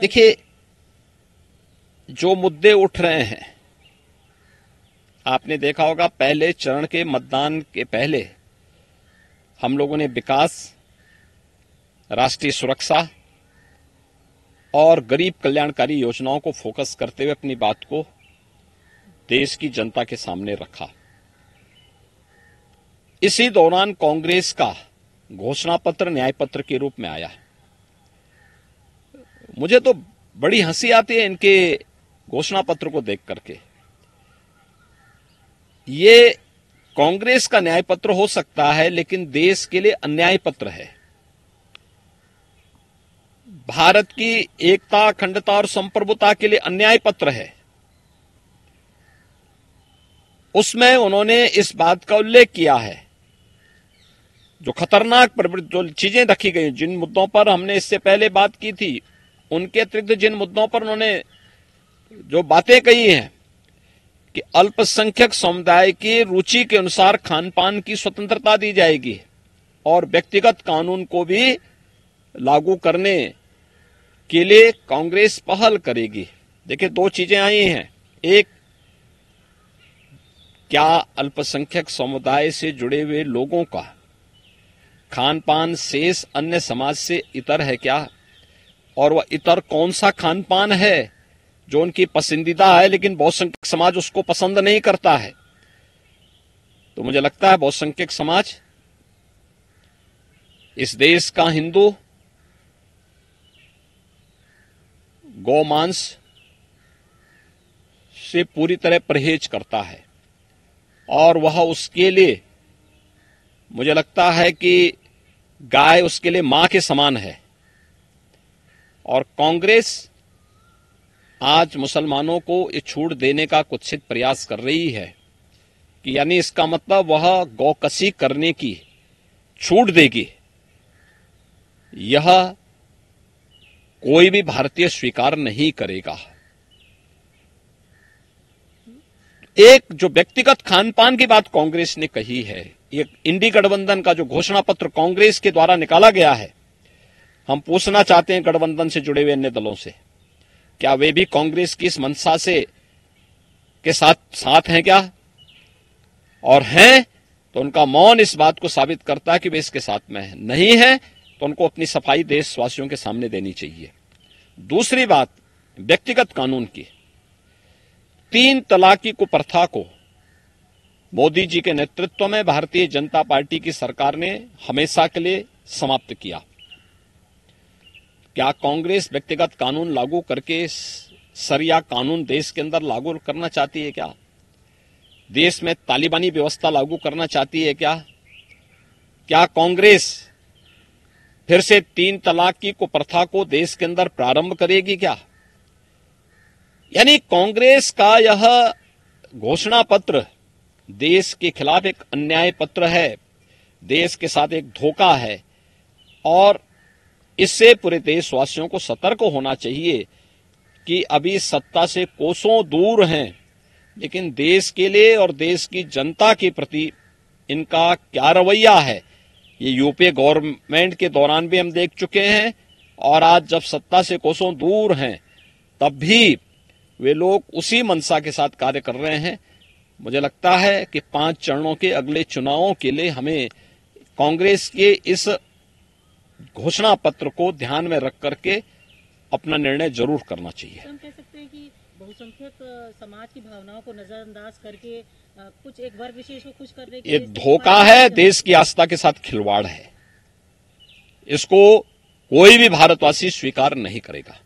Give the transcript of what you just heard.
देखिए जो मुद्दे उठ रहे हैं आपने देखा होगा पहले चरण के मतदान के पहले हम लोगों ने विकास राष्ट्रीय सुरक्षा और गरीब कल्याणकारी योजनाओं को फोकस करते हुए अपनी बात को देश की जनता के सामने रखा इसी दौरान कांग्रेस का घोषणा पत्र न्याय पत्र के रूप में आया है मुझे तो बड़ी हंसी आती है इनके घोषणा पत्र को देख करके ये कांग्रेस का न्याय पत्र हो सकता है लेकिन देश के लिए अन्याय पत्र है भारत की एकता अखंडता और संप्रभुता के लिए अन्याय पत्र है उसमें उन्होंने इस बात का उल्लेख किया है जो खतरनाक जो चीजें रखी गई जिन मुद्दों पर हमने इससे पहले बात की थी उनके अतिरिक्त जिन मुद्दों पर उन्होंने जो बातें कही हैं कि अल्पसंख्यक समुदाय की रुचि के अनुसार खान पान की स्वतंत्रता दी जाएगी और व्यक्तिगत कानून को भी लागू करने के लिए कांग्रेस पहल करेगी देखिए दो चीजें आई हैं एक क्या अल्पसंख्यक समुदाय से जुड़े हुए लोगों का खान पान शेष अन्य समाज से इतर है क्या और वह इतर कौन सा खान पान है जो उनकी पसंदीदा है लेकिन बहुसंख्यक समाज उसको पसंद नहीं करता है तो मुझे लगता है बहुसंख्यक समाज इस देश का हिंदू गोमांस से पूरी तरह परहेज करता है और वह उसके लिए मुझे लगता है कि गाय उसके लिए मां के समान है और कांग्रेस आज मुसलमानों को ये छूट देने का कुत्सित प्रयास कर रही है कि यानी इसका मतलब वह गौकसी करने की छूट देगी यह कोई भी भारतीय स्वीकार नहीं करेगा एक जो व्यक्तिगत खान पान की बात कांग्रेस ने कही है ये इंडी गठबंधन का जो घोषणा पत्र कांग्रेस के द्वारा निकाला गया है हम पूछना चाहते हैं गठबंधन से जुड़े हुए अन्य दलों से क्या वे भी कांग्रेस की इस मंशा से के साथ साथ हैं क्या और हैं तो उनका मौन इस बात को साबित करता है कि वे इसके साथ में हैं नहीं है तो उनको अपनी सफाई देशवासियों के सामने देनी चाहिए दूसरी बात व्यक्तिगत कानून की तीन तलाकी कुप्रथा को मोदी जी के नेतृत्व में भारतीय जनता पार्टी की सरकार ने हमेशा के लिए समाप्त किया क्या कांग्रेस व्यक्तिगत कानून लागू करके सरिया कानून देश के अंदर लागू करना चाहती है क्या देश में तालिबानी व्यवस्था लागू करना चाहती है क्या क्या कांग्रेस फिर से तीन तलाक की कुप्रथा को देश के अंदर प्रारंभ करेगी क्या यानी कांग्रेस का यह घोषणा पत्र देश के खिलाफ एक अन्याय पत्र है देश के साथ एक धोखा है और इससे पूरे देशवासियों को सतर्क होना चाहिए कि अभी सत्ता से कोसों दूर हैं लेकिन देश के लिए और देश की जनता के प्रति इनका क्या रवैया है ये यूपीए गवर्नमेंट के दौरान भी हम देख चुके हैं और आज जब सत्ता से कोसों दूर हैं तब भी वे लोग उसी मनसा के साथ कार्य कर रहे हैं मुझे लगता है कि पांच चरणों के अगले चुनावों के लिए हमें कांग्रेस के इस घोषणा पत्र को ध्यान में रख करके अपना निर्णय जरूर करना चाहिए हम कह सकते हैं कि बहुसंख्यक समाज की भावनाओं को नजरअंदाज करके कुछ एक वर्ग विशेष को खुश करने एक धोखा है देश की आस्था के साथ खिलवाड़ है इसको कोई भी भारतवासी स्वीकार नहीं करेगा